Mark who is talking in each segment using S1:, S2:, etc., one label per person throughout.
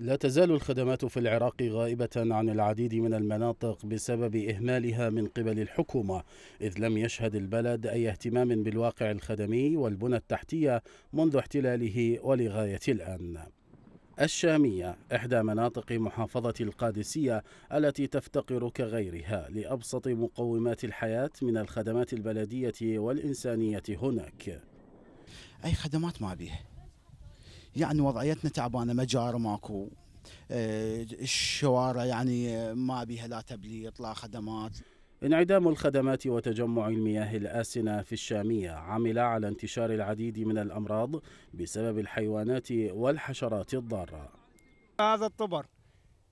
S1: لا تزال الخدمات في العراق غائبة عن العديد من المناطق بسبب إهمالها من قبل الحكومة إذ لم يشهد البلد أي اهتمام بالواقع الخدمي والبنى التحتية منذ احتلاله ولغاية الآن الشامية إحدى مناطق محافظة القادسية التي تفتقر كغيرها لأبسط مقومات الحياة من الخدمات البلدية والإنسانية هناك أي خدمات ما بيها يعني وضعيتنا تعبانه مجار ماكو آه، الشوارع يعني آه، ما بيها لا تبليط لا خدمات انعدام الخدمات وتجمع المياه الآسنة في الشامية عمل على انتشار العديد من الأمراض بسبب الحيوانات والحشرات الضارة
S2: هذا الطبر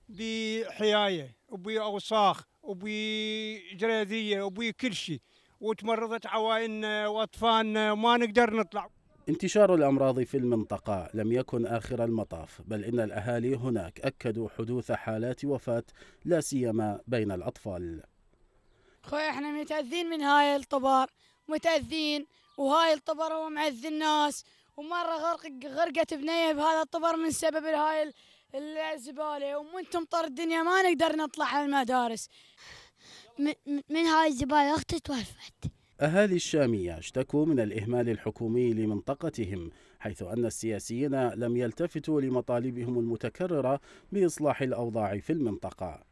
S2: بحياية وبأوساخ وبي وبكل شيء وتمرضت عوائلنا وأطفالنا وما نقدر نطلع
S1: انتشار الامراض في المنطقه لم يكن اخر المطاف بل ان الاهالي هناك اكدوا حدوث حالات وفاه لا سيما بين الاطفال
S2: خوي احنا متاذين من هاي الطبار متاذين وهاي الطبر هو معذي الناس ومره غرق غرقت بنيه بهذا الطبر من سبب هاي الزباله ومن تمطر الدنيا ما نقدر نطلع على المدارس من هاي الزباله اختي توفت
S1: أهالي الشامية اشتكوا من الإهمال الحكومي لمنطقتهم حيث أن السياسيين لم يلتفتوا لمطالبهم المتكررة بإصلاح الأوضاع في المنطقة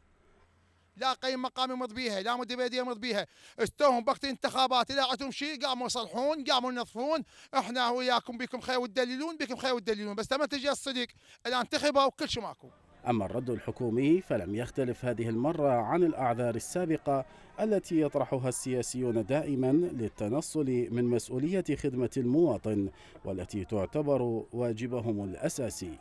S1: لا قيم مقامي مرض بيها لا مدير يمض مرض بيها استوهم بقت انتخابات لا عندهم شيء قاموا يصلحون قاموا ينظفون احنا وياكم بكم خير وتدللون بكم خير وتدللون بس لما تجي الصدق الان انتخبوا وكل شيء ماكو أما الرد الحكومي فلم يختلف هذه المرة عن الأعذار السابقة التي يطرحها السياسيون دائما للتنصل من مسؤولية خدمة المواطن والتي تعتبر واجبهم الأساسي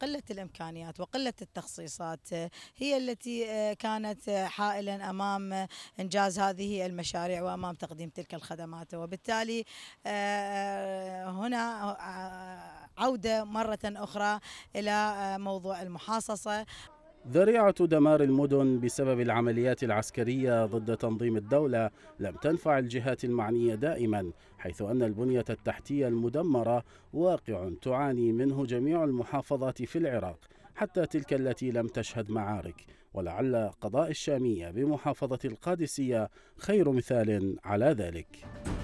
S2: قلة الإمكانيات وقلة التخصيصات آه، هي التي آه، كانت آه، حائلا أمام إنجاز هذه المشاريع وأمام تقديم تلك الخدمات وبالتالي هنا عودة مرة أخرى إلى موضوع المحاصصة
S1: ذريعة دمار المدن بسبب العمليات العسكرية ضد تنظيم الدولة لم تنفع الجهات المعنية دائما حيث أن البنية التحتية المدمرة واقع تعاني منه جميع المحافظات في العراق حتى تلك التي لم تشهد معارك ولعل قضاء الشامية بمحافظة القادسية خير مثال على ذلك